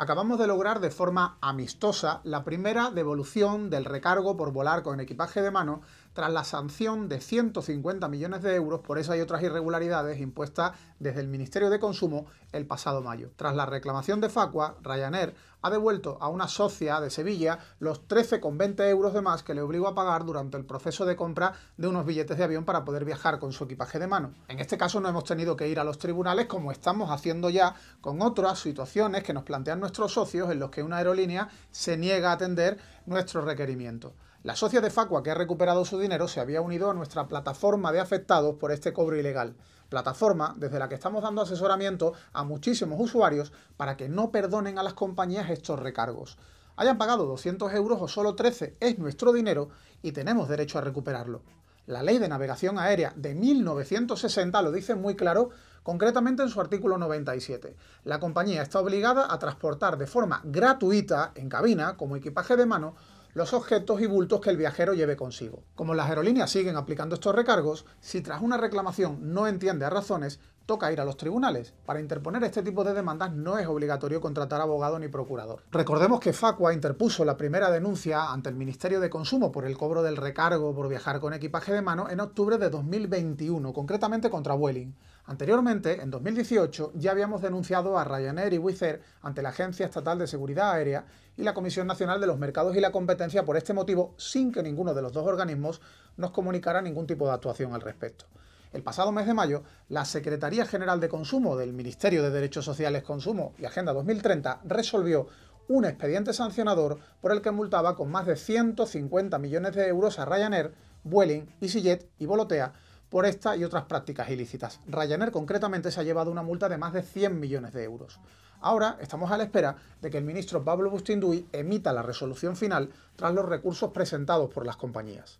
Acabamos de lograr de forma amistosa la primera devolución del recargo por volar con equipaje de mano tras la sanción de 150 millones de euros por esas y otras irregularidades impuestas desde el Ministerio de Consumo el pasado mayo. Tras la reclamación de Facua, Ryanair ha devuelto a una socia de Sevilla los 13,20 euros de más que le obligó a pagar durante el proceso de compra de unos billetes de avión para poder viajar con su equipaje de mano. En este caso no hemos tenido que ir a los tribunales como estamos haciendo ya con otras situaciones que nos plantean nuestros socios en los que una aerolínea se niega a atender nuestros requerimiento. La socia de Facua, que ha recuperado su dinero, se había unido a nuestra plataforma de afectados por este cobro ilegal. Plataforma desde la que estamos dando asesoramiento a muchísimos usuarios para que no perdonen a las compañías estos recargos. Hayan pagado 200 euros o solo 13 es nuestro dinero y tenemos derecho a recuperarlo. La Ley de Navegación Aérea de 1960 lo dice muy claro, concretamente en su artículo 97. La compañía está obligada a transportar de forma gratuita, en cabina, como equipaje de mano, los objetos y bultos que el viajero lleve consigo. Como las aerolíneas siguen aplicando estos recargos, si tras una reclamación no entiende a razones, toca ir a los tribunales. Para interponer este tipo de demandas no es obligatorio contratar abogado ni procurador. Recordemos que Facua interpuso la primera denuncia ante el Ministerio de Consumo por el cobro del recargo por viajar con equipaje de mano en octubre de 2021, concretamente contra Vueling. Anteriormente, en 2018, ya habíamos denunciado a Ryanair y Wizz ante la Agencia Estatal de Seguridad Aérea y la Comisión Nacional de los Mercados y la Competencia por este motivo, sin que ninguno de los dos organismos nos comunicara ningún tipo de actuación al respecto el pasado mes de mayo, la Secretaría General de Consumo del Ministerio de Derechos Sociales, Consumo y Agenda 2030 resolvió un expediente sancionador por el que multaba con más de 150 millones de euros a Ryanair, Vueling, EasyJet y Volotea por esta y otras prácticas ilícitas. Ryanair concretamente se ha llevado una multa de más de 100 millones de euros. Ahora estamos a la espera de que el ministro Pablo Bustinduy emita la resolución final tras los recursos presentados por las compañías.